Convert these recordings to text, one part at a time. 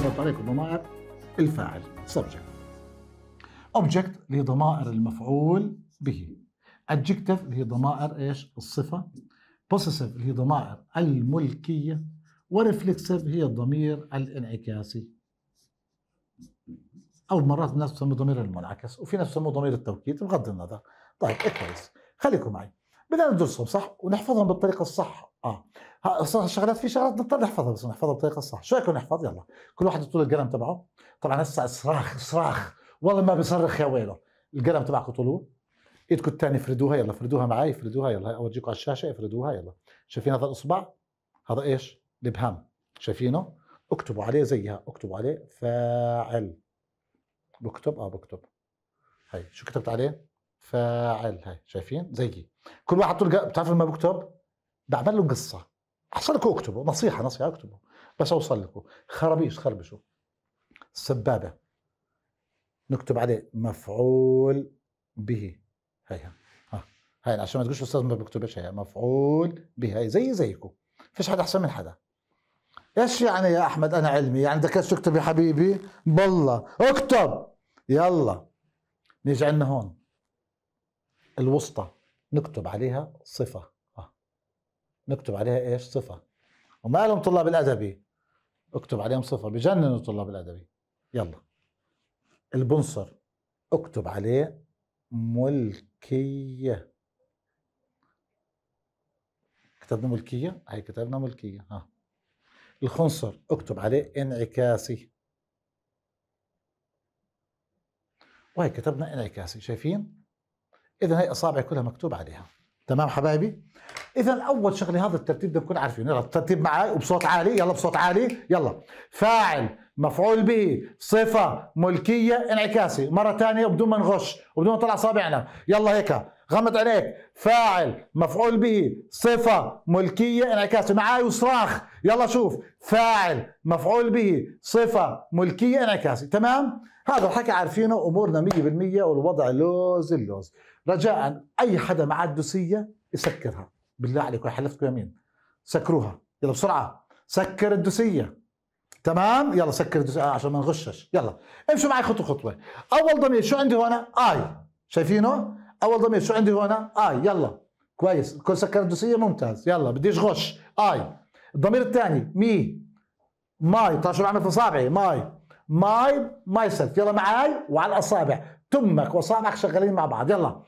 مرت عليكم ضمائر الفاعل subject object اللي هي ضمائر المفعول به adjective اللي هي ضمائر ايش الصفه possessive اللي هي ضمائر الملكيه وريفلكسيف هي الضمير الانعكاسي او مرات الناس تسميه ضمير المنعكس وفي ناس تسميه ضمير التوكيد بغض النظر طيب إيه كويس خليكم معي بدنا ندرسهم صح ونحفظهم بالطريقه الصح اه صح الشغلات في شغلات نضطر نحفظها بس نحفظها بطريقه صح شو يكون نحفظ يلا كل واحد يطول القلم تبعه طبعا هسه صراخ صراخ والله ما بيصرخ يا ويله القلم تبعكم طولوه ايدكم الثانيه فردوها يلا فردوها معي فردوها يلا اورجيكم على الشاشه افردوها يلا شايفين هذا الاصبع هذا ايش الابهام شايفينه اكتبوا عليه زيها اكتبوا عليه فاعل بكتب اه بكتب هاي شو كتبت عليه فاعل هاي شايفين زيي كل واحد طول بتعرف لما بكتب بعمل له قصه احسن لكم اكتبوا نصيحه نصيحه اكتبوا بس اوصل لكم خرابيش خربشوا سبابه نكتب عليه مفعول به هيها ها هاي عشان ما تقولش استاذ ما بكتبش هي مفعول به هي زي زيكم فيش حدا احسن من حدا ايش يعني يا احمد انا علمي يعني بدك تكتب يا حبيبي بالله اكتب يلا نيجي عندنا هون الوسطى نكتب عليها صفه نكتب عليها ايش صفه وما لهم طلاب الادبي اكتب عليهم صفه بجننوا طلاب الادبي يلا البنصر اكتب عليه ملكيه كتبنا ملكيه هي كتبنا ملكيه ها الخنصر اكتب عليه انعكاسي وهي كتبنا انعكاسي شايفين اذا هي اصابع كلها مكتوب عليها تمام حبايبي اذا اول شغله هذا الترتيب بدنا نكون عارفين يلا الترتيب معي وبصوت عالي يلا بصوت عالي يلا فاعل مفعول به صفة ملكية انعكاسي مرة ثانية وبدون ما نغش وبدون ما نطلع صابعنا يلا هيك غمض عينيك فاعل مفعول به صفة ملكية انعكاسي معاي وصراخ يلا شوف فاعل مفعول به صفة ملكية انعكاسي تمام هذا الحكي عارفينه امورنا 100% والوضع لوز اللوز رجاء اي حدا معاه الدوسية يسكرها بالله عليكم حلفتكم يمين سكروها يلا بسرعه سكر الدوسيه تمام يلا سكر الدوسيه آه عشان ما نغشش يلا امشوا معي خطوه خطوه اول ضمير شو عندي هون اي شايفينه اول ضمير شو عندي هون اي يلا كويس كل سكر الدوسيه ممتاز يلا بديش غش اي الضمير الثاني مي ماي طيب شو بعمل في اصابعي ماي ماي ماي سيلف يلا معي وعلى الاصابع تمك واصابعك شغالين مع بعض يلا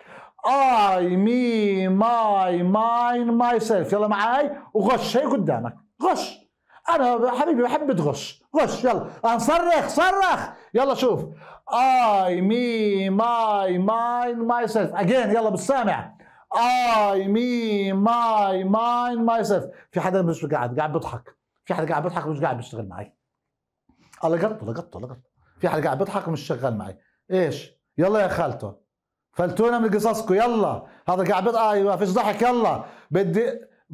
اي مي ماي ماين ماي سيلف يلا معاي وغش هي قدامك غش انا حبيبي بحب تغش غش يلا صرخ صرخ يلا شوف اي مي ماي ماين ماي سيلف اجين يلا بالسامع اي مي ماي ماين ماي سيلف في حدا مش قاعد قاعد بيضحك في حدا قاعد بيضحك مش قاعد بيشتغل معي لقطه لقطه لقطه في حدا قاعد بيضحك مش شغال معي ايش يلا يا خالته فلتونا من قصصكم يلا هذا قاعد ايوه آه، فيش ضحك يلا بدي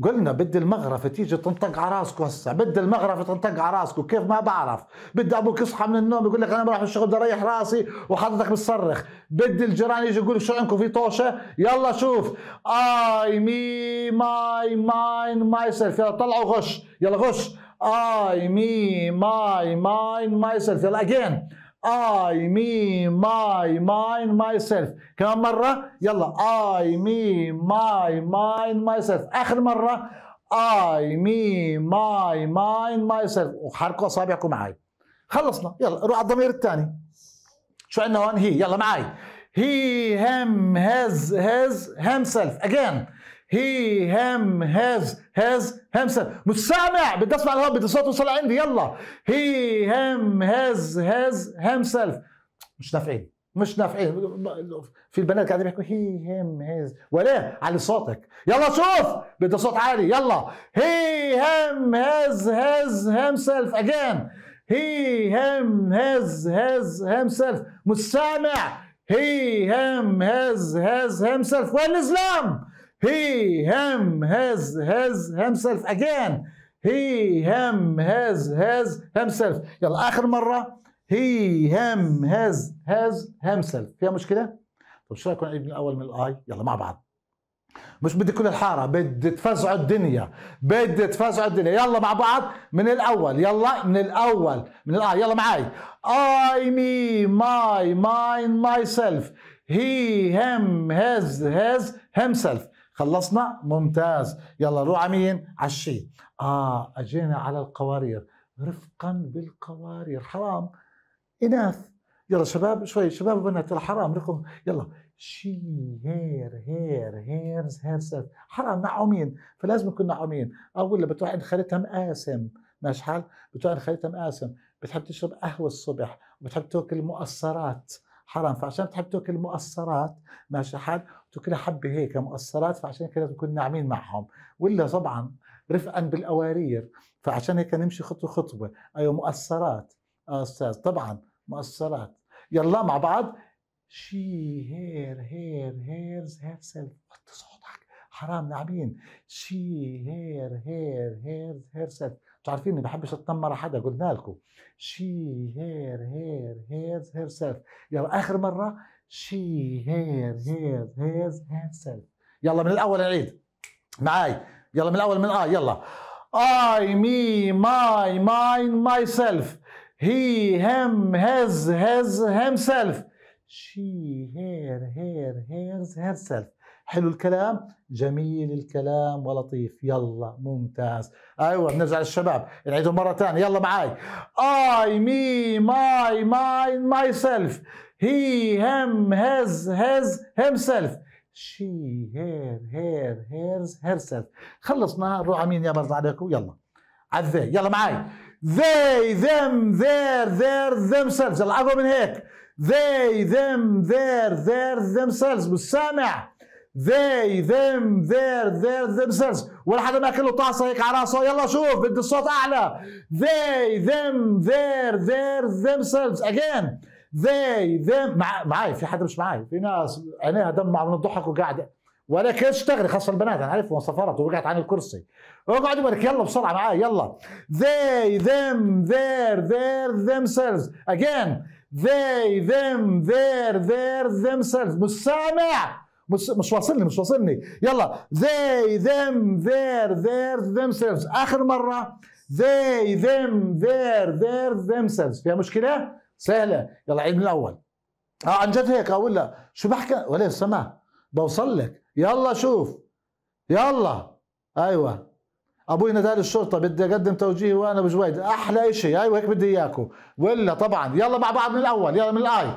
قلنا بدي المغرفة تيجي تنطق على راسكم هسه، بدي المغرفة تنطق على راسكم، كيف ما بعرف، بدي ابوك يصحى من النوم يقول لك انا بروح الشغل بدي اريح راسي وحضرتك بتصرخ، بدي الجيران يجي يقول شو عندكم في طوشة؟ يلا شوف، اي مي ماي ماين ماي سيلف، يلا طلعوا غش، يلا غش، اي مي ماي ماين ماي سيلف، يلا اجين اي مي ماي ماين ماي سيلف كمان مره يلا اي مي ماي ماين ماي سيلف اخر مره اي مي ماي ماين ماي سيلف وحركوا اصابعكم معي خلصنا يلا روح على الضمير الثاني شو عندنا هون هي يلا معي هي هم هز هز هم سيلف اجين هي هام هاز هاز همسة مش سامع بدي اسمع الهواء بدي صوت يوصل عندي يلا هي هام هاز هاز هام سيلف مش نافعين مش نافعين في البنات قاعدين بيحكوا هي هام هاز ولا علي صوتك يلا شوف بدي صوت عالي يلا هي هام هاز هاز هام سيلف اجين هي هام هاز هاز هام سيلف مش سامع هي هام هاز هاز هام سيلف وين الزلام He, him, his, his, himself again. He, him, his, his, himself. يلا آخر مرة. He, him, his, his, himself. فيها مشكلة؟ طب شو رايكم نعيد من الأول من الآي؟ يلا مع بعض. مش بدي كل الحاره بدي تفزعوا الدنيا بدي تفزعوا الدنيا يلا مع بعض من الاول يلا من الاول من الاي يلا معي I me my mine myself he him his his himself خلصنا ممتاز يلا روح على مين على الشيء اه اجينا على القوارير رفقا بالقوارير حرام اناث يلا شباب شوي شباب وبنات حرام رقم يلا شي هير هير هيرز هيرز حرام نعومين فلازم نكون نعومين او ولا بتروح عند خالتها مقاسم ماشي حال بتروح عند خالتها مقاسم بتحب تشرب قهوه الصبح وبتحب تاكل مؤثرات حرام فعشان تحب تاكل مؤثرات ماشي حال تاكلها حبه هيك مؤثرات فعشان كده نكون ناعمين معهم ولا طبعا رفقا بالاوارير فعشان هيك نمشي خطوه خطوه ايوه مؤثرات اه استاذ طبعا مؤثرات يلا مع بعض شي هير هير هيرز هير سيلف وطي صوتك حرام ناعمين شي هير هير هيرز هير سيلف ما بحبش اتنمر حدا قلنا لكم شي هير هير هيز هير سيلف يلا اخر مره شي هير هير هيز هير سيلف يلا من الاول نعيد معاي يلا من الاول من اه يلا اي مي ماي ماين ماي سيلف هي هم هز هز هم سيلف شي هير هير هيرز هير سيلف حلو الكلام جميل الكلام ولطيف يلا ممتاز ايوه بنرجع للشباب نعيده مره ثانيه يلا معاي اي مي ماي ماي ماي سيلف هي هم هز هز هيم سيلف شي هير هير هيرز هير سيلف خلصنا نروح على مين يا مرض عليكم يلا عذي يلا معاي they them their their themselves يلا اقوى من هيك they them their their themselves والسامع they them their their themselves ولا حدا ماكل له طعسه هيك على راسه يلا شوف بدي الصوت اعلى they them their their themselves again they them مع... معي في حدا مش معي في ناس عينيها دمع من الضحك وقاعده ولا كيف تشتغل خاصه البنات انا عارفهم وصفرت وقعت عن الكرسي اقعدوا برك يلا بسرعه معي يلا they them their their themselves again they them their their themselves مش سامع مش مش واصلني مش واصلني يلا they them their their themselves اخر مره they them their their themselves فيها مشكله سهله يلا عيد من الاول اه عن جد هيك اقول لا شو بحكي ولا سمع بوصل لك يلا شوف يلا ايوه ابوي نادال الشرطه بدي اقدم توجيهي وانا بجويد احلى شيء هاي أيوة، وهيك بدي اياكم ولا طبعا يلا مع بعض من الاول يلا من الاي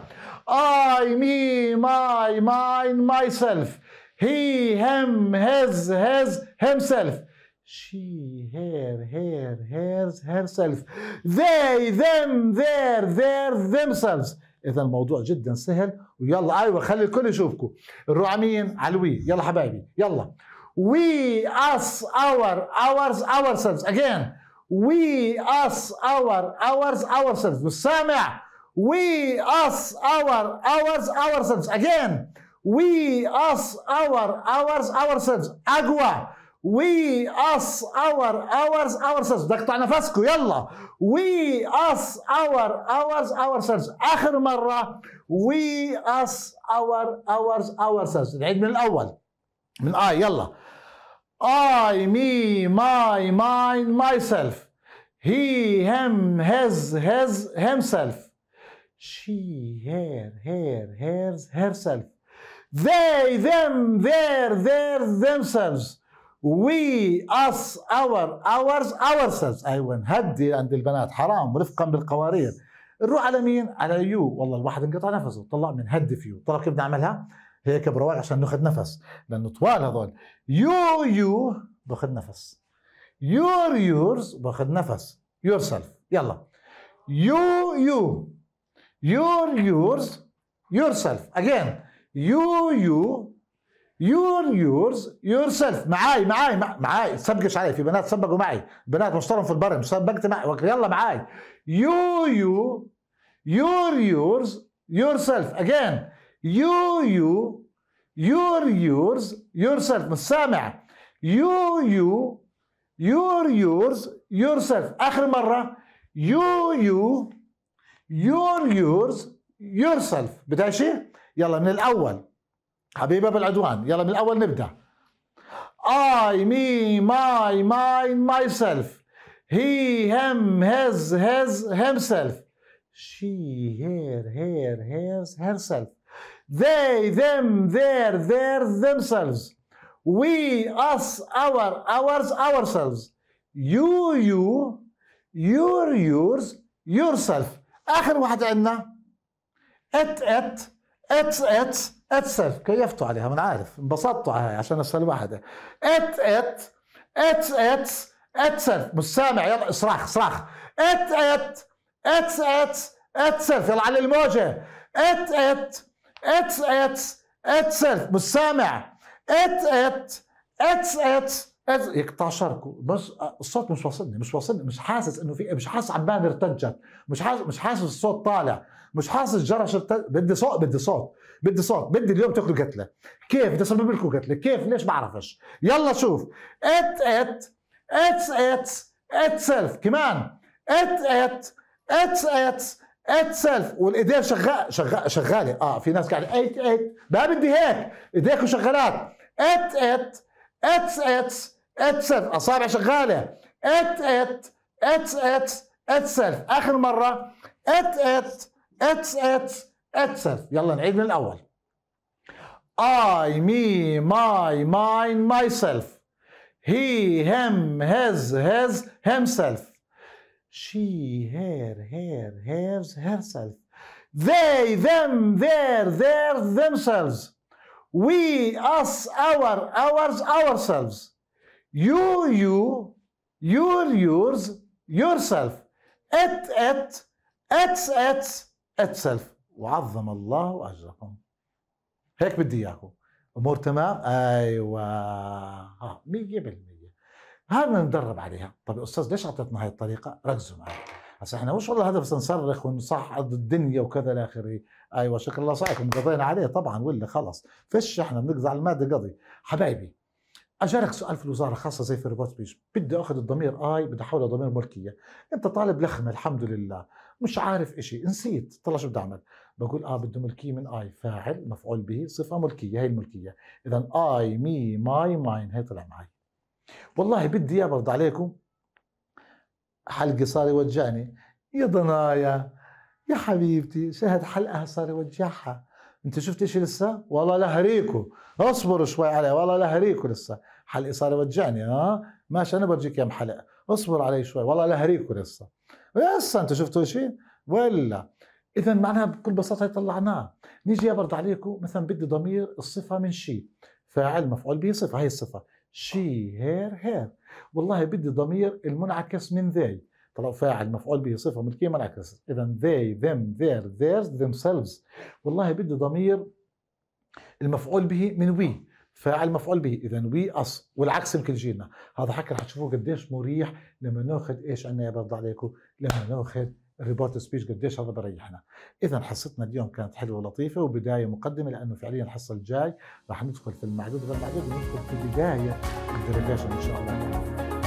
اي مي ماي ماين ماي سيلف هي هم هز هز هم سيلف هير هيرز هير سيلف ذي ذم ذير ذير ذم themselves إذا الموضوع جدا سهل ويلا أيوة خلي الكل يشوفكم الرعمين مين؟ علوي يلا حبايبي يلا we us our ours ourselves again we us our ours ourselves والسامع we us our ours ourselves again we us our ours ourselves اقوى we us our ours ourselves بدك تقطع نفسكم يلا we us our ours ourselves اخر مره we us our ours ourselves العيد من الاول من اي يلا اي مي ماي I, هي هم هيز هيز هم him, شي هير هير هيرز هير her, hers, herself. They, them, their, theirs, themselves. We, us, our, ours, ourselves. أيوة هدي عند البنات حرام رفقا بالقوارير. نروح على مين؟ على يو والله الواحد انقطع نفسه طلع من هدي فيو طلع كيف بدنا نعملها؟ هيك بروح عشان ناخذ نفس لانه طوال هذول يو يو باخذ نفس يور يورز باخذ نفس يور سيلف يلا يو يو يور يورز يور سيلف اجين يو يو يور يورز يور سيلف معاي معاي معاي سبقش علي في بنات سبقوا معي بنات مشترم في البرم سبقت معي يلا معاي يو يو يور يورز يور سيلف اجين يو يو يور يورز يور سيلف مش سامع يو يو يور يورز يور سيلف اخر مره يو يو يور يورز يور سيلف بدها شيء يلا من الاول حبيبه بالعدوان يلا من الاول نبدا I, ماي سيلف هي هم He, him, هم سيلف شي هير هير her, هير سيلف They, them, their, their, themselves. We, us, our, ours, ourselves. You, you, your, yours, yourself. آخر واحد عندنا ات ات ات ات اتسلف كيفتوا عليها من عارف انبسطتوا عليها عشان أسأل واحدة ات ات ات ات اتسلف مش سامع يلا صراخ صراخ ات ات ات ات اتسلف يلا على الموجة ات ات اتس اتس اتس مش سامع ات ات اتس اتس يقطع يقطع بس الصوت مش واصلني مش واصلني مش حاسس انه في مش حاسس عبان ارتجت مش حاسس مش حاسس الصوت طالع مش حاسس جرش ارتج بدي صوت بدي صوت بدي صوت بدي اليوم تاخذوا قتله كيف بدي اسبب لكم قتله كيف ليش بعرفش يلا شوف ات ات اتس اتس اتس كمان ات ات اتس اتس اتسلف والايدين شغال شغال شغاله اه في ناس قاعده ات ات ما بدي هيك ايديكم شغالات ات ات اتس اتس اتسلف اصابع شغاله ات ات اتس اتس اتسلف اخر مره ات ات اتس اتس اتسلف يلا نعيد من الاول اي مي ماي ماين ماي سيلف هي هم هز هز هم سيلف she, her, her, hers, herself. They, them, their, their, themselves. We, us, our, ours, ourselves. You, you, your, yours, yourself. It, it, its, its, itself. وعظم الله أجركم. هيك بدي إياكم. أمور تمام؟ أيوه. 100% هذا ندرب عليها طب يا استاذ ليش اعطيتنا هاي الطريقه ركزوا معي هسا احنا مش والله هدف نصرخ ونصعد الدنيا وكذا الى اخره ايوه شكرا الله صايكم قضينا عليه طبعا ولا خلص فش احنا بنقضي على الماده قضي حبايبي اجاك سؤال في الوزاره خاصه زي في الروبوت بيش بدي اخذ الضمير اي بدي احوله ضمير ملكيه انت طالب لخمه الحمد لله مش عارف شيء نسيت طلع شو بدي اعمل بقول اه بده ملكيه من اي فاعل مفعول به صفه ملكيه هي الملكيه اذا اي مي ماي ماين هي طلع معي والله بدي اياه برد عليكم حلقة صار يوجعني يا ضنايا يا حبيبتي شاهد حلقة صار يوجعها انت شفت اشي لسه والله لهريكو اصبروا شوي علي والله لهريكو لسه حلقي صار يوجعني اه ماشي انا برجيك يا حلقة اصبر علي شوي والله لهريكو لسه لسه انت شفتوا اشي ولا اذا معناها بكل بساطه طلعناه نيجي برضه عليكم مثلا بدي ضمير الصفه من شيء فاعل مفعول به صفه هي الصفه شي هير هير والله بدي ضمير المنعكس من ذي طلع فاعل مفعول به صفة ملكية منعكس إذا ذم ذير ذيرز ذم سيلفز والله بدي ضمير المفعول به من وي فاعل مفعول به اذا وي اس والعكس يمكن يجينا هذا حكي رح تشوفوه قديش مريح لما ناخذ ايش عنا يا برضه عليكم لما ناخذ الريبورت سبيتش قديش هذا بريحنا اذا حصتنا اليوم كانت حلوه ولطيفه وبدايه مقدمه لانه فعليا الحصه الجاي راح ندخل في المعدود غير المعدود وندخل في بدايه الديريفيشن ان شاء الله